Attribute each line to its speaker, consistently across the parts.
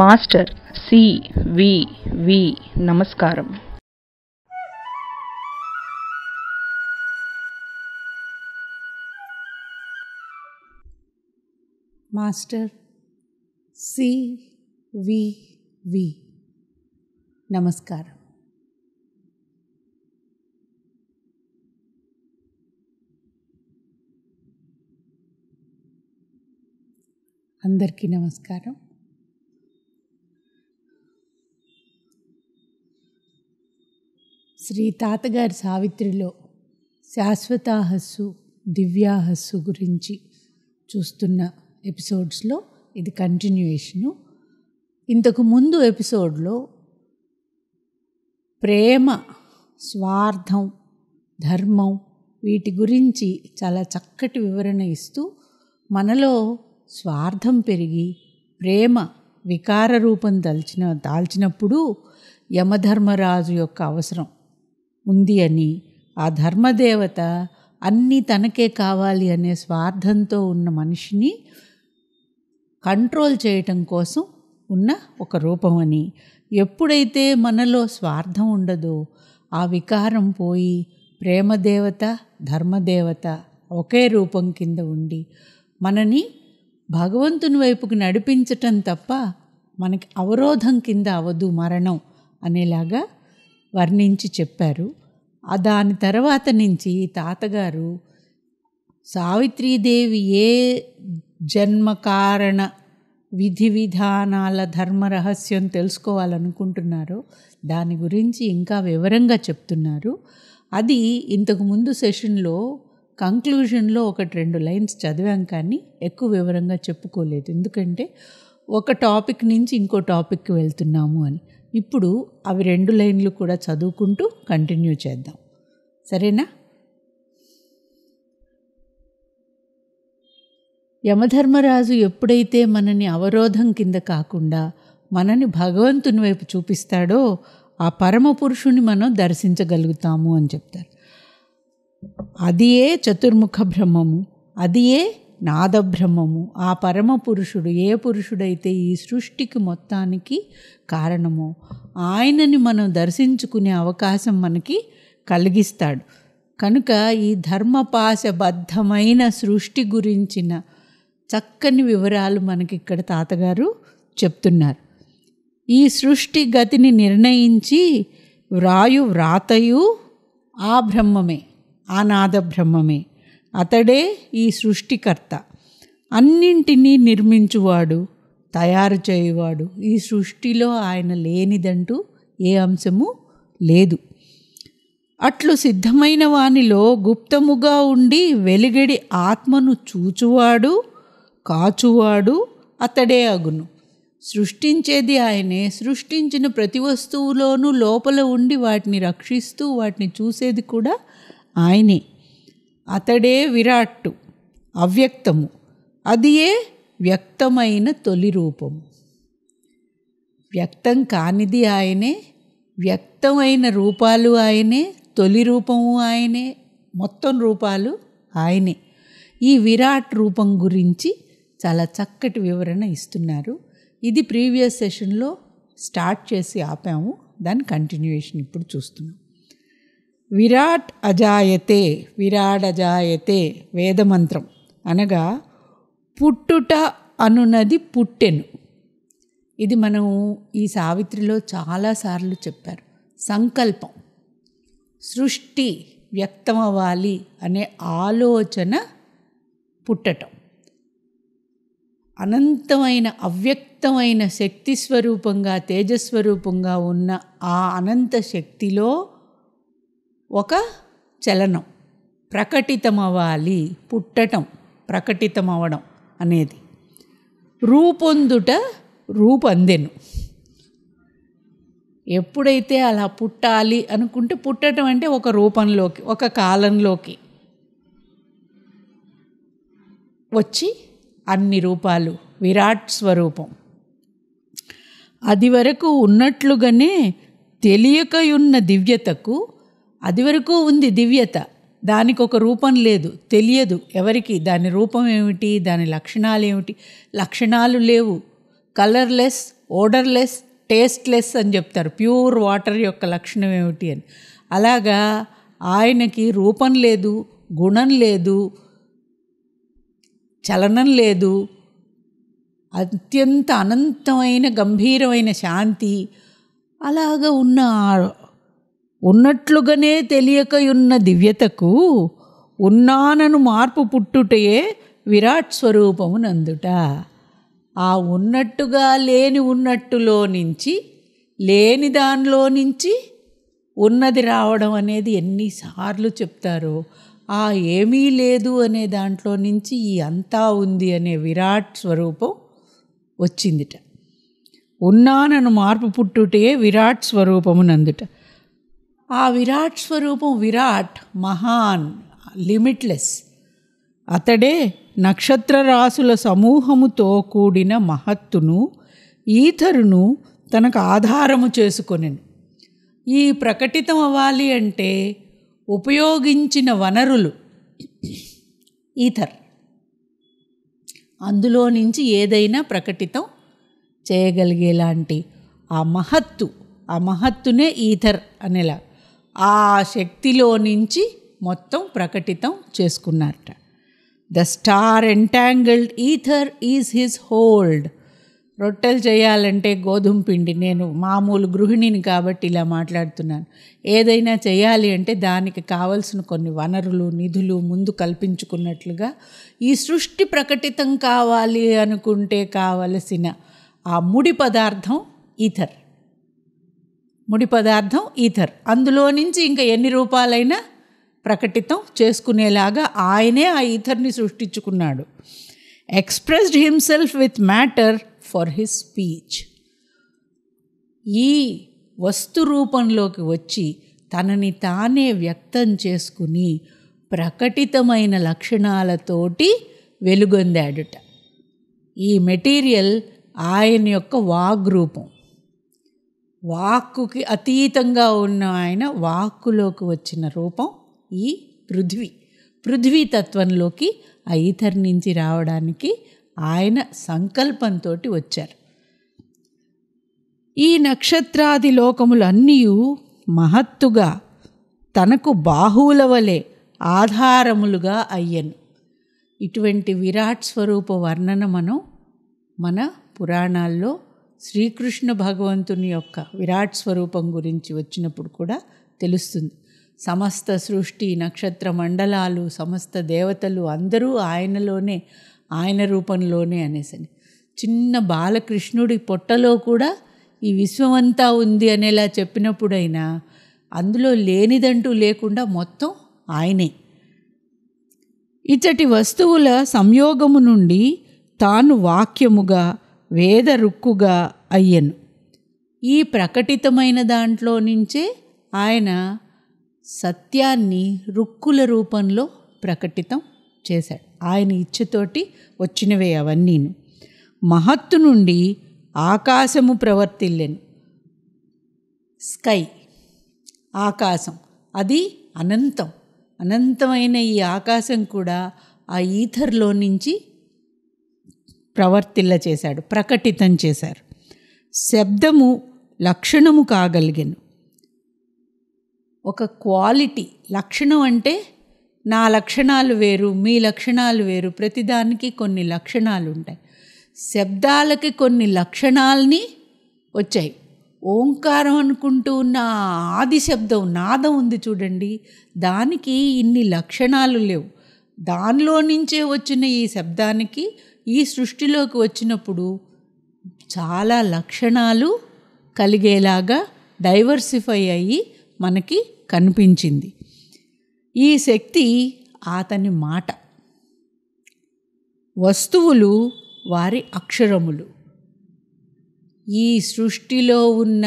Speaker 1: master C వి వి నమస్కారం master C వి వి నమస్కారం అందరికీ నమస్కారం శ్రీ తాతగారి సావిత్రిలో శాశ్వతాహస్సు దివ్యాహస్సు గురించి చూస్తున్న ఎపిసోడ్స్లో ఇది కంటిన్యూయేషను ఇంతకు ముందు ఎపిసోడ్లో ప్రేమ స్వార్థం ధర్మం వీటి గురించి చాలా చక్కటి వివరణ ఇస్తూ మనలో స్వార్థం పెరిగి ప్రేమ వికార రూపం దాల్చిన దాల్చినప్పుడు యమధర్మరాజు యొక్క అవసరం ఉంది అని ఆ ధర్మదేవత అన్నీ తనకే కావాలి అనే స్వార్థంతో ఉన్న మనిషిని కంట్రోల్ చేయటం కోసం ఉన్న ఒక రూపం అని ఎప్పుడైతే మనలో స్వార్థం ఉండదో ఆ వికారం పోయి ప్రేమదేవత ధర్మదేవత ఒకే రూపం కింద ఉండి మనని భగవంతుని వైపుకు నడిపించటం తప్ప మనకి అవరోధం కింద అవదు మరణం అనేలాగా వర్ణించి చెప్పారు దాని తర్వాత నుంచి తాతగారు సావిత్రీదేవి ఏ జన్మకారణ విధి విధానాల ధర్మ రహస్యం తెలుసుకోవాలనుకుంటున్నారో దాని గురించి ఇంకా వివరంగా చెప్తున్నారు అది ఇంతకుముందు సెషన్లో కంక్లూజన్లో ఒకటి రెండు లైన్స్ చదివాం కానీ ఎక్కువ వివరంగా చెప్పుకోలేదు ఎందుకంటే ఒక టాపిక్ నుంచి ఇంకో టాపిక్కి వెళ్తున్నాము అని ఇప్పుడు అవి రెండు లైన్లు కూడా చదువుకుంటూ కంటిన్యూ చేద్దాం సరేనా యమధర్మరాజు ఎప్పుడైతే మనని అవరోధం కింద కాకుండా మనని భగవంతుని వైపు చూపిస్తాడో ఆ పరమ పురుషుని మనం దర్శించగలుగుతాము అని చెప్తారు అదియే చతుర్ముఖ బ్రహ్మము అదియే నాదబ్రహ్మము ఆ పరమ పురుషుడు ఏ పురుషుడైతే ఈ సృష్టికి మొత్తానికి కారణమో ఆయనని మనం దర్శించుకునే అవకాశం మనకి కలిగిస్తాడు కనుక ఈ ధర్మపాశబద్ధమైన సృష్టి గురించిన చక్కని వివరాలు మనకి ఇక్కడ తాతగారు చెప్తున్నారు ఈ సృష్టి గతిని నిర్ణయించి వ్రాయు వ్రాతయు ఆ బ్రహ్మమే ఆనాద బ్రహ్మమే అతడే ఈ సృష్టికర్త అన్నింటినీ నిర్మించువాడు తయారు చేయువాడు ఈ సృష్టిలో ఆయన లేనిదంటూ ఏ అంశము లేదు అట్లు సిద్ధమైన వానిలో గుప్తముగా ఉండి వెలుగడి ఆత్మను చూచువాడు కాచువాడు అతడే అగును సృష్టించేది ఆయనే సృష్టించిన ప్రతి వస్తువులోనూ లోపల ఉండి వాటిని రక్షిస్తూ వాటిని చూసేది కూడా ఆయనే అతడే విరాట్టు అవ్యక్తము అదియే వ్యక్తమైన తొలి రూపము వ్యక్తం కానిది ఆయనే వ్యక్తమైన రూపాలు ఆయనే తొలి రూపము ఆయనే మొత్తం రూపాలు ఆయనే ఈ విరాట్ రూపం గురించి చాలా చక్కటి వివరణ ఇస్తున్నారు ఇది ప్రీవియస్ సెషన్లో స్టార్ట్ చేసి ఆపాము దాని కంటిన్యూషన్ ఇప్పుడు చూస్తున్నాం విరాట్ అజాయతే అజాయతే వేదమంత్రం అనగా పుట్టుట అనునది పుట్టెను ఇది మనం ఈ సావిత్రిలో చాలాసార్లు చెప్పారు సంకల్పం సృష్టి వ్యక్తమవ్వాలి అనే ఆలోచన పుట్టటం అనంతమైన అవ్యక్తమైన శక్తి స్వరూపంగా తేజస్వరూపంగా ఉన్న ఆ అనంత శక్తిలో ఒక చలనం ప్రకటితమవ్వాలి పుట్టటం ప్రకటితమవ్వడం అనేది రూపొందుట రూపొందెను ఎప్పుడైతే అలా పుట్టాలి అనుకుంటే పుట్టడం అంటే ఒక రూపంలోకి ఒక కాలంలోకి వచ్చి అన్ని రూపాలు విరాట్ స్వరూపం అది వరకు ఉన్నట్లుగానే తెలియకయున్న దివ్యతకు అది వరకు ఉంది దివ్యత దానికి ఒక రూపం లేదు తెలియదు ఎవరికి దాని రూపం ఏమిటి దాని లక్షణాలు ఏమిటి లక్షణాలు లేవు కలర్లెస్ ఓడర్లెస్ టేస్ట్లెస్ అని చెప్తారు ప్యూర్ వాటర్ యొక్క లక్షణం ఏమిటి అని అలాగా ఆయనకి రూపం లేదు గుణం లేదు చలనం లేదు అత్యంత అనంతమైన గంభీరమైన శాంతి అలాగ ఉన్న ఉన్నట్లుగానే తెలియకయున్న దివ్యతకు ఉన్నానను మార్పు పుట్టుటయే విరాట్ స్వరూపమునందుట ఆ ఉన్నట్టుగా లేని ఉన్నట్టులో నుంచి లేని దానిలో నుంచి ఉన్నది రావడం అనేది ఎన్నిసార్లు చెప్తారో ఆ ఏమీ లేదు అనే దాంట్లో నుంచి ఈ అంతా ఉంది అనే విరాట్ స్వరూపం వచ్చిందిట ఉన్నానను మార్పు పుట్టుటే విరాట్ స్వరూపమునందుట ఆ విరాట్ స్వరూపం విరాట్ మహాన్ లిమిట్లెస్ అతడే నక్షత్ర రాసుల సమూహముతో కూడిన మహత్తును ఈథరును తనకు ఆధారము చేసుకొని ఈ ప్రకటితం అవ్వాలి అంటే ఉపయోగించిన వనరులు ఈథర్ అందులో నుంచి ఏదైనా ప్రకటితం చేయగలిగేలాంటి ఆ మహత్తు ఆ మహత్తునే ఈథర్ అనేలా ఆ శక్తిలో నుంచి మొత్తం ప్రకటితం చేసుకున్నారట the star entangled ether is his hold రొట్టెలు చేయాలంటే గోధుమ పిండి నేను మామూలు గృహిణిని కాబట్టి ఇలా మాట్లాడుతున్నాను ఏదైనా చేయాలి అంటే దానికి కావలసిన కొన్ని వనరులు నిధులు ముందు కల్పించుకున్నట్లుగా ఈ సృష్టి ప్రకటితం కావాలి అనుకుంటే కావలసిన ఆ ముడి పదార్థం ఈథర్ ముడి పదార్థం ఈథర్ అందులో నుంచి ఇంకా ఎన్ని రూపాలైనా ప్రకటితం చేసుకునేలాగా ఆయనే ఆ ఈథర్ని సృష్టించుకున్నాడు expressed himself with matter for his speech ఈ వస్తు రూపంలోకి వచ్చి తనని తానే వ్యక్తం చేసుకుని ప్రకటితమైన లక్షణాలతోటి వెలుగొందాడుట ఈ మెటీరియల్ ఆయన యొక్క వాగ్రూపం వాక్కుకి అతీతంగా ఉన్న ఆయన వాక్కులోకి వచ్చిన రూపం ఈ పృథ్వీ పృథ్వీ తత్వంలోకి ఐథర్ నుంచి రావడానికి ఆయన సంకల్పంతో వచ్చారు ఈ నక్షత్రాది లోకములన్నీ మహత్తుగా తనకు బాహువుల వలె ఆధారములుగా అయ్యను ఇటువంటి విరాట్ స్వరూప వర్ణన మనం మన పురాణాల్లో శ్రీకృష్ణ భగవంతుని యొక్క విరాట్ స్వరూపం గురించి వచ్చినప్పుడు కూడా తెలుస్తుంది సమస్త సృష్టి నక్షత్ర మండలాలు సమస్త దేవతలు అందరూ ఆయనలోనే ఆయన రూపంలోనే అనేసని చిన్న బాలకృష్ణుడి పొట్టలో కూడా ఈ విశ్వమంతా ఉంది అనేలా చెప్పినప్పుడైనా అందులో లేనిదంటూ లేకుండా మొత్తం ఆయనే ఇచ్చటి వస్తువుల సంయోగము నుండి తాను వాక్యముగా వేదరుక్కుగా అయ్యను ఈ ప్రకటితమైన దాంట్లో నుంచే ఆయన సత్యాన్ని రుక్కుల రూపంలో ప్రకటితం చేశాడు ఆయన ఇచ్చతోటి వచ్చినవే అవన్నీను మహత్తు నుండి ఆకాశము ప్రవర్తిల్లెను స్కై ఆకాశం అది అనంతం అనంతమైన ఈ ఆకాశం కూడా ఆ ఈథర్లో నుంచి ప్రవర్తిల్ల చేశాడు ప్రకటితం చేశారు శబ్దము లక్షణము కాగలిగాను ఒక క్వాలిటీ లక్షణం అంటే నా లక్షణాలు వేరు మీ లక్షణాలు వేరు ప్రతిదానికి కొన్ని లక్షణాలు ఉంటాయి శబ్దాలకి కొన్ని లక్షణాలని వచ్చాయి ఓంకారం అనుకుంటూ ఉన్న ఆది శబ్దం నాదం ఉంది చూడండి దానికి ఇన్ని లక్షణాలు లేవు దానిలో నుంచే వచ్చిన ఈ శబ్దానికి ఈ సృష్టిలోకి వచ్చినప్పుడు చాలా లక్షణాలు కలిగేలాగా డైవర్సిఫై అయ్యి మనకి కనిపించింది ఈ శక్తి అతని మాట వస్తువులు వారి అక్షరములు ఈ సృష్టిలో ఉన్న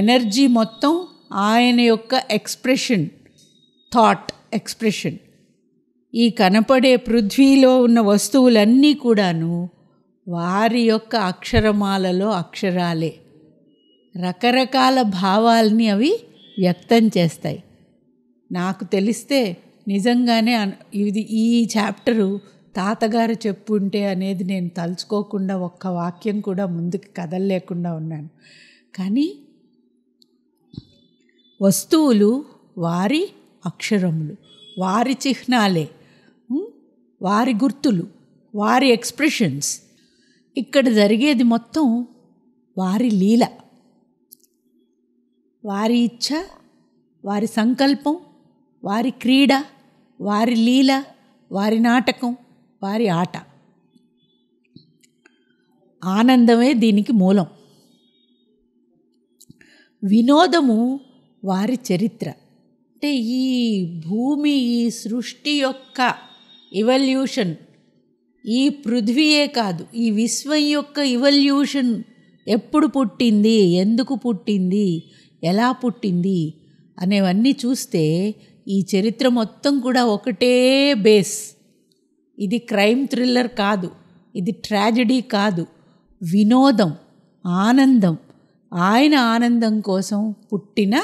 Speaker 1: ఎనర్జీ మొత్తం ఆయన యొక్క ఎక్స్ప్రెషన్ థాట్ ఎక్స్ప్రెషన్ ఈ కనపడే పృథ్వీలో ఉన్న వస్తువులన్నీ కూడాను వారి యొక్క అక్షరమాలలో అక్షరాలే రకరకాల భావాల్ని అవి వ్యక్తం చేస్తాయి నాకు తెలిస్తే నిజంగానే ఇది ఈ చాప్టరు తాతగారు చెప్పుంటే అనేది నేను తలుచుకోకుండా ఒక్క వాక్యం కూడా ముందుకు కదలలేకుండా ఉన్నాను కానీ వస్తువులు వారి అక్షరములు వారి చిహ్నాలే వారి గుర్తులు వారి ఎక్స్ప్రెషన్స్ ఇక్కడ జరిగేది మొత్తం వారి లీల వారి ఇచ్ఛ వారి సంకల్పం వారి క్రీడ వారి లీల వారి నాటకం వారి ఆట ఆనందమే దీనికి మూలం వినోదము వారి చరిత్ర అంటే ఈ భూమి ఈ సృష్టి యొక్క ఇవల్యూషన్ ఈ పృథ్వీయే కాదు ఈ విశ్వం యొక్క ఇవల్యూషన్ ఎప్పుడు పుట్టింది ఎందుకు పుట్టింది ఎలా పుట్టింది అనేవన్నీ చూస్తే ఈ చరిత్ర మొత్తం కూడా ఒకటే బేస్ ఇది క్రైమ్ థ్రిల్లర్ కాదు ఇది ట్రాజడీ కాదు వినోదం ఆనందం ఆయన ఆనందం కోసం పుట్టిన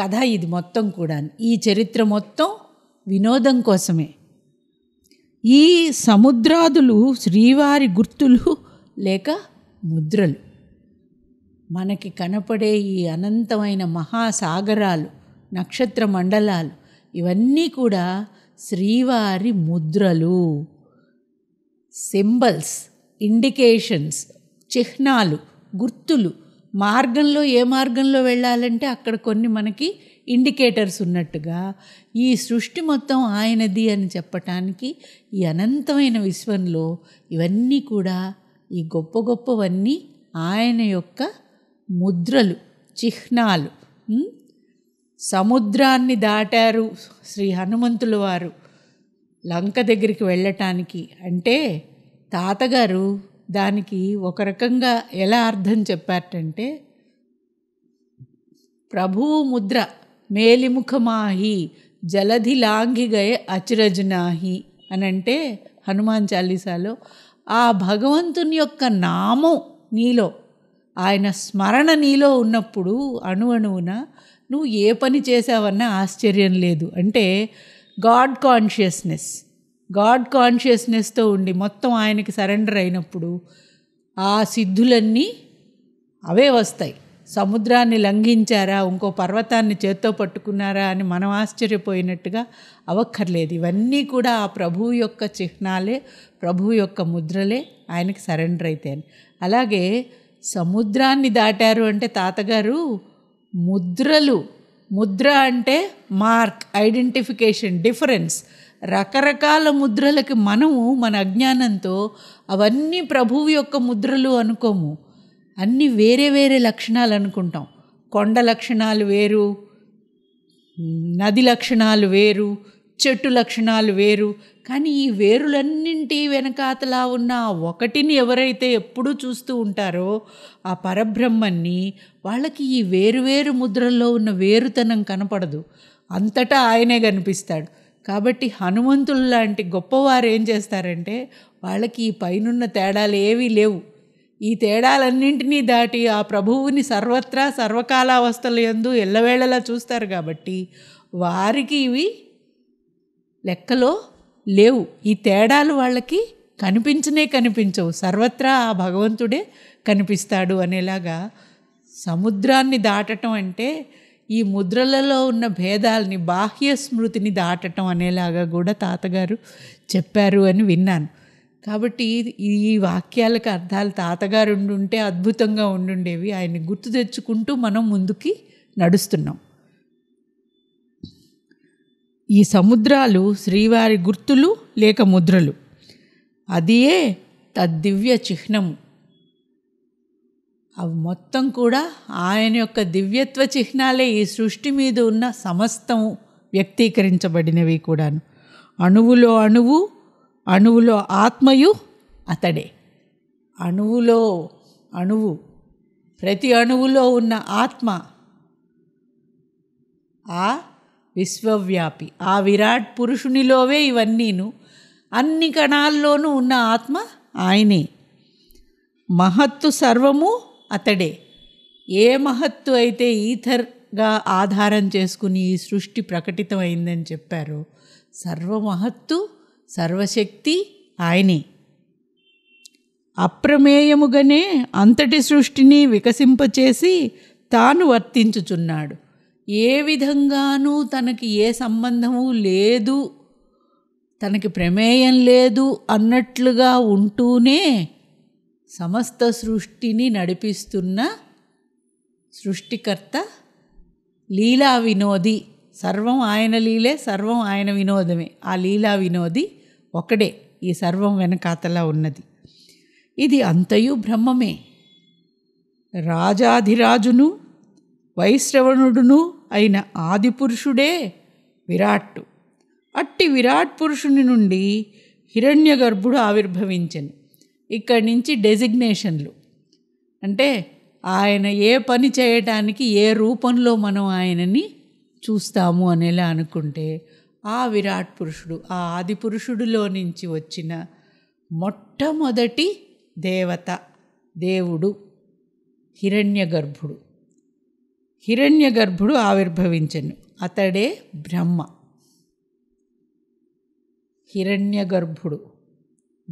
Speaker 1: కథ ఇది మొత్తం కూడా ఈ చరిత్ర మొత్తం వినోదం కోసమే ఈ సముద్రాదులు శ్రీవారి గుర్తులు లేక ముద్రలు మనకి కనపడే ఈ అనంతమైన మహాసాగరాలు నక్షత్ర మండలాలు ఇవన్నీ కూడా శ్రీవారి ముద్రలు సింబల్స్ ఇండికేషన్స్ చిహ్నాలు గుర్తులు మార్గంలో ఏ మార్గంలో వెళ్ళాలంటే అక్కడ కొన్ని మనకి ఇండికేటర్స్ ఉన్నట్టుగా ఈ సృష్టి మొత్తం ఆయనది అని చెప్పటానికి ఈ అనంతమైన విశ్వంలో ఇవన్నీ కూడా ఈ గొప్ప గొప్పవన్నీ ఆయన యొక్క ముద్రలు చిహ్నాలు సముద్రాన్ని దాటారు శ్రీ హనుమంతుల వారు లంక దగ్గరికి వెళ్ళటానికి అంటే తాతగారు దానికి ఒక రకంగా ఎలా అర్థం చెప్పారంటే ప్రభువు ముద్ర మేలిముఖమాహి జలధి లాంఘిగయే అచిరజనాహి అని అంటే హనుమాన్ చాలీసాలో ఆ భగవంతుని యొక్క నామం నీలో ఆయన స్మరణ నీలో ఉన్నప్పుడు అణువున నువ్వు ఏ పని చేసావన్నా ఆశ్చర్యం లేదు అంటే గాడ్ కాన్షియస్నెస్ గాడ్ కాన్షియస్నెస్తో ఉండి మొత్తం ఆయనకి సరెండర్ అయినప్పుడు ఆ సిద్ధులన్నీ అవే వస్తాయి సముద్రాన్ని లంఘించారా ఇంకో పర్వతాన్ని చేత్తో పట్టుకున్నారా అని మనం ఆశ్చర్యపోయినట్టుగా అవక్కర్లేదు ఇవన్నీ కూడా ఆ ప్రభువు యొక్క చిహ్నాలే ప్రభువు యొక్క ముద్రలే ఆయనకి సరెండర్ అయితే అలాగే సముద్రాన్ని దాటారు అంటే తాతగారు ముద్రలు ముద్ర అంటే మార్క్ ఐడెంటిఫికేషన్ డిఫరెన్స్ రకరకాల ముద్రలకి మనము మన అజ్ఞానంతో అవన్నీ ప్రభువు యొక్క ముద్రలు అనుకోము అన్నీ వేరే వేరే లక్షణాలు అనుకుంటాం కొండ లక్షణాలు వేరు నది లక్షణాలు వేరు చెట్టు లక్షణాలు వేరు కానీ ఈ వేరులన్నింటి వెనకాతలా ఉన్న ఒకటిని ఎవరైతే ఎప్పుడూ చూస్తూ ఉంటారో ఆ పరబ్రహ్మన్ని వాళ్ళకి ఈ వేరువేరు ముద్రల్లో ఉన్న వేరుతనం కనపడదు అంతటా ఆయనే కనిపిస్తాడు కాబట్టి హనుమంతులు లాంటి గొప్పవారు ఏం చేస్తారంటే వాళ్ళకి ఈ పైనున్న తేడాలు ఏవీ లేవు ఈ తేడాలన్నింటినీ దాటి ఆ ప్రభువుని సర్వత్రా సర్వకాలావస్థలు ఎందు ఎల్లవేళలా చూస్తారు కాబట్టి వారికి ఇవి లెక్కలో లేవు ఈ తేడాలు వాళ్ళకి కనిపించనే కనిపించవు సర్వత్రా ఆ భగవంతుడే కనిపిస్తాడు అనేలాగా సముద్రాన్ని దాటటం అంటే ఈ ముద్రలలో ఉన్న భేదాలని బాహ్య స్మృతిని దాటటం అనేలాగా కూడా తాతగారు చెప్పారు అని విన్నాను కాబట్టి ఈ వాక్యాలకు అర్థాలు తాతగారు ఉండుంటే అద్భుతంగా ఉండుండేవి ఆయన్ని గుర్తు తెచ్చుకుంటూ మనం ముందుకి నడుస్తున్నాం ఈ సముద్రాలు శ్రీవారి గుర్తులు లేక ముద్రలు అదియే తద్దివ్య చిహ్నము అవి మొత్తం కూడా ఆయన యొక్క దివ్యత్వ చిహ్నాలే ఈ సృష్టి మీద ఉన్న సమస్తం వ్యక్తీకరించబడినవి కూడాను అణువులో అణువు అణువులో ఆత్మయు అతడే అణువులో అణువు ప్రతి అణువులో ఉన్న ఆత్మ ఆ విశ్వవ్యాపి ఆ విరాట్ పురుషునిలోవే ఇవన్నీను అన్ని కణాల్లోనూ ఉన్న ఆత్మ ఆయనే మహత్తు సర్వము అతడే ఏ మహత్తు అయితే ఈథర్గా ఆధారం చేసుకుని ఈ సృష్టి ప్రకటితమైందని చెప్పారో సర్వమహత్తు సర్వశక్తి ఆయనే అప్రమేయముగానే అంతటి సృష్టిని వికసింపచేసి తాను వర్తించుచున్నాడు ఏ విధంగానూ తనకి ఏ సంబంధము లేదు తనకి ప్రమేయం లేదు అన్నట్లుగా ఉంటూనే సమస్త సృష్టిని నడిపిస్తున్న సృష్టికర్త లీలా వినోది సర్వం ఆయన లీలే సర్వం ఆయన వినోదమే ఆ లీలా వినోది ఒకడే ఈ సర్వం వెనకాతలా ఉన్నది ఇది అంతయు బ్రహ్మమే రాజాధిరాజును వైశ్రవణుడును అయిన ఆదిపురుషుడే విరాట్టు అట్టి విరాట్ పురుషుని నుండి హిరణ్య గర్భుడు ఆవిర్భవించను ఇక్కడి నుంచి డెసిగ్నేషన్లు అంటే ఆయన ఏ పని చేయటానికి ఏ రూపంలో మనం ఆయనని చూస్తాము అనేలా అనుకుంటే ఆ విరాట్ పురుషుడు ఆ ఆది పురుషుడిలో నుంచి వచ్చిన మొట్టమొదటి దేవత దేవుడు హిరణ్యగర్భుడు హిరణ్యగర్భుడు ఆవిర్భవించను అతడే బ్రహ్మ హిరణ్యగర్భుడు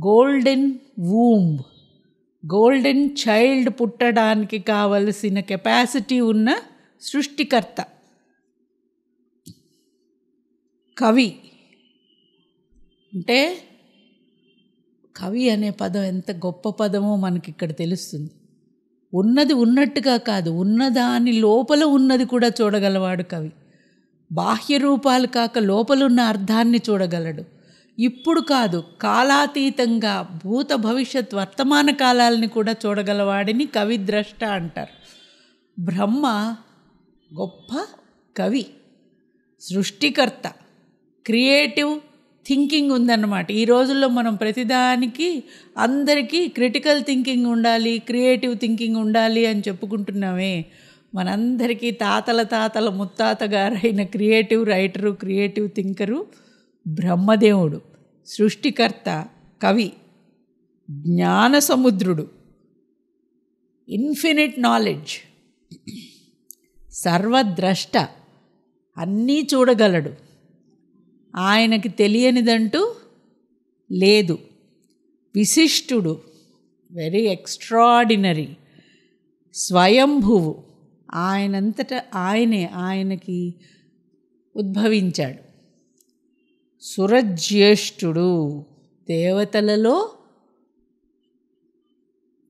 Speaker 1: గోల్డెన్ వూమ్ గోల్డెన్ చైల్డ్ పుట్టడానికి కావలసిన కెపాసిటీ ఉన్న సృష్టికర్త కవి అంటే కవి అనే పదం ఎంత గొప్ప పదమో మనకి ఇక్కడ తెలుస్తుంది ఉన్నది ఉన్నట్టుగా కాదు ఉన్నదాని లోపల ఉన్నది కూడా చూడగలవాడు కవి బాహ్య రూపాలు కాక లోపలున్న అర్థాన్ని చూడగలడు ఇప్పుడు కాదు కాలాతీతంగా భూత భవిష్యత్ వర్తమాన కాలాలని కూడా చూడగలవాడిని కవిద్రష్ట అంటారు బ్రహ్మ గొప్ప కవి సృష్టికర్త క్రియేటివ్ థింకింగ్ ఉందన్నమాట ఈ రోజుల్లో మనం ప్రతిదానికి అందరికీ క్రిటికల్ థింకింగ్ ఉండాలి క్రియేటివ్ థింకింగ్ ఉండాలి అని చెప్పుకుంటున్నామే మనందరికీ తాతల తాతల ముత్తాత గారైన క్రియేటివ్ రైటరు క్రియేటివ్ థింకరు బ్రహ్మదేవుడు సృష్టికర్త కవి జ్ఞాన సముద్రుడు ఇన్ఫినిట్ నాలెడ్జ్ సర్వద్రష్ట అన్నీ చూడగలడు ఆయనకి తెలియనిదంటూ లేదు విశిష్టుడు వెరీ ఎక్స్ట్రాడినరీ స్వయంభువు ఆయనంతట ఆయనే ఆయనకి ఉద్భవించాడు సురజ్యేష్ఠుడు దేవతలలో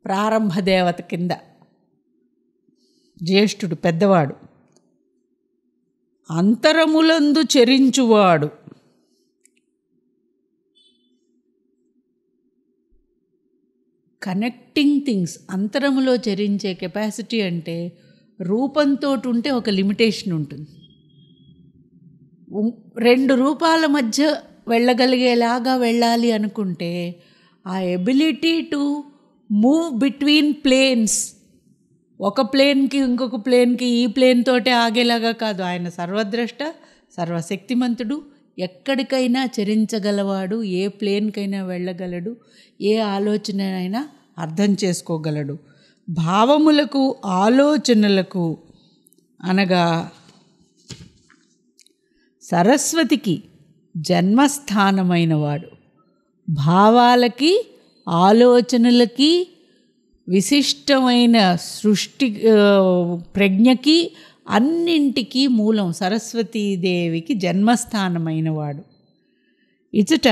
Speaker 1: ప్రారంభ దేవత కింద జ్యేష్ఠుడు పెద్దవాడు అంతరములందు చెరించువాడు కనెక్టింగ్ థింగ్స్ అంతరములో చరించే కెపాసిటీ అంటే రూపంతో ఉంటే ఒక లిమిటేషన్ ఉంటుంది రెండు రూపాల మధ్య వెళ్ళగలిగేలాగా వెళ్ళాలి అనుకుంటే ఆ ability to move between planes ఒక ప్లేన్కి ఇంకొక ప్లేన్కి ఈ ప్లేన్ తోటే ఆగేలాగా కాదు ఆయన సర్వద్రష్ట సర్వశక్తిమంతుడు ఎక్కడికైనా చరించగలవాడు ఏ ప్లేన్కైనా వెళ్ళగలడు ఏ ఆలోచన అయినా అర్థం చేసుకోగలడు భావములకు ఆలోచనలకు అనగా సరస్వతికి జన్మస్థానమైనవాడు భావాలకి ఆలోచనలకి విశిష్టమైన సృష్టి ప్రజ్ఞకి అన్నింటికీ మూలం సరస్వతీదేవికి జన్మస్థానమైనవాడు ఇచ్చట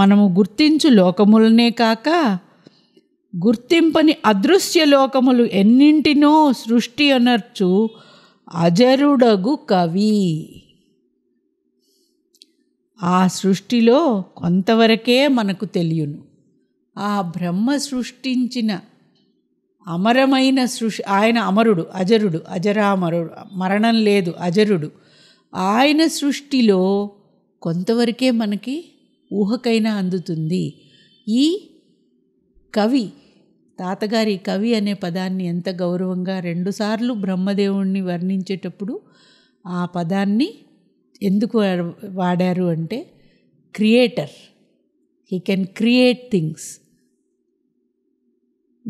Speaker 1: మనము గుర్తించు లోకములనే కాక గుర్తింపని అదృశ్య లోకములు ఎన్నింటినో సృష్టి అనర్చు అజరుడగు కవి ఆ సృష్టిలో కొంతవరకే మనకు తెలియను ఆ బ్రహ్మ సృష్టించిన అమరమైన సృష్టి ఆయన అమరుడు అజరుడు అజరామరుడు మరణం లేదు అజరుడు ఆయన సృష్టిలో కొంతవరకే మనకి ఊహకైనా అందుతుంది ఈ కవి తాతగారి కవి అనే పదాన్ని ఎంత గౌరవంగా రెండుసార్లు బ్రహ్మదేవుణ్ణి వర్ణించేటప్పుడు ఆ పదాన్ని ఎందుకు వాడారు అంటే creator he can create things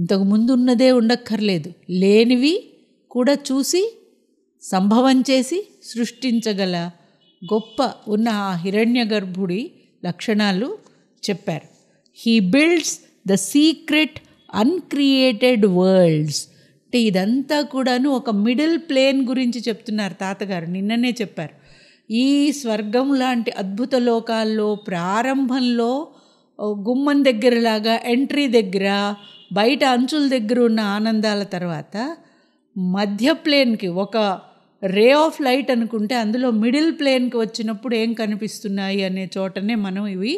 Speaker 1: ఇంతకు ముందు ఉన్నదే ఉండక్కర్లేదు లేనివి కూడా చూసి సంభవం చేసి సృష్టించగల గొప్ప ఉన్న ఆ హిరణ్య గర్భుడి లక్షణాలు చెప్పారు he builds the secret uncreated worlds అంటే ఇదంతా కూడాను ఒక మిడిల్ ప్లేన్ గురించి చెప్తున్నారు తాతగారు నిన్ననే చెప్పారు ఈ స్వర్గం లాంటి అద్భుత లోకాల్లో ప్రారంభంలో గుమ్మం దగ్గరలాగా ఎంట్రీ దగ్గర బయట అంచుల దగ్గర ఉన్న ఆనందాల తర్వాత మధ్య ప్లేన్కి ఒక రే ఆఫ్ లైట్ అనుకుంటే అందులో మిడిల్ ప్లేన్కి వచ్చినప్పుడు ఏం కనిపిస్తున్నాయి అనే చోటనే మనం ఇవి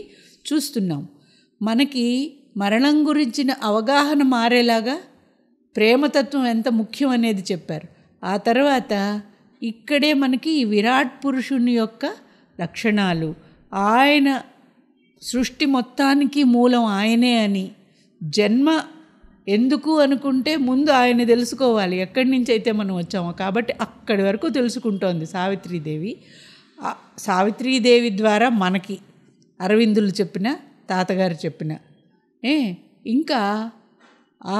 Speaker 1: చూస్తున్నాం మనకి మరణం గురించిన అవగాహన మారేలాగా ప్రేమతత్వం ఎంత ముఖ్యం అనేది చెప్పారు ఆ తర్వాత ఇక్కడే మనకి ఈ విరాట్ పురుషుని యొక్క లక్షణాలు ఆయన సృష్టి మొత్తానికి మూలం ఆయనే అని జన్మ ఎందుకు అనుకుంటే ముందు ఆయన తెలుసుకోవాలి ఎక్కడి నుంచి అయితే మనం వచ్చామో కాబట్టి అక్కడి వరకు తెలుసుకుంటోంది సావిత్రీదేవి సావిత్రీదేవి ద్వారా మనకి అరవిందులు చెప్పిన తాతగారు చెప్పిన ఏ ఇంకా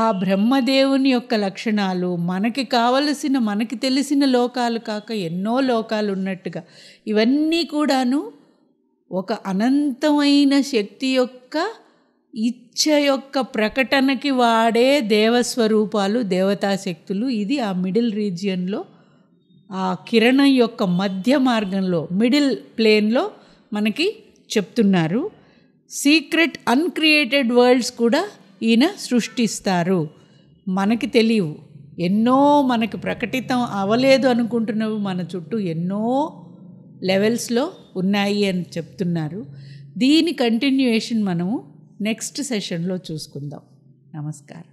Speaker 1: ఆ బ్రహ్మదేవుని యొక్క లక్షణాలు మనకి కావలసిన మనకి తెలిసిన లోకాలు కాక ఎన్నో లోకాలు ఉన్నట్టుగా ఇవన్నీ కూడాను ఒక అనంతమైన శక్తి యొక్క ఇచ్చ యొక్క ప్రకటనకి వాడే దేవస్వరూపాలు దేవతాశక్తులు ఇది ఆ మిడిల్ రీజియన్లో ఆ కిరణం యొక్క మధ్య మార్గంలో మిడిల్ ప్లేన్లో మనకి చెప్తున్నారు సీక్రెట్ అన్క్రియేటెడ్ వరల్డ్స్ కూడా ఈయన సృష్టిస్తారు మనకి తెలియవు ఎన్నో మనకు ప్రకటితం అవ్వలేదు అనుకుంటున్నవి మన చుట్టూ ఎన్నో లెవెల్స్లో ఉన్నాయి అని చెప్తున్నారు దీని కంటిన్యూయేషన్ మనము నెక్స్ట్ సెషన్లో చూసుకుందాం నమస్కారం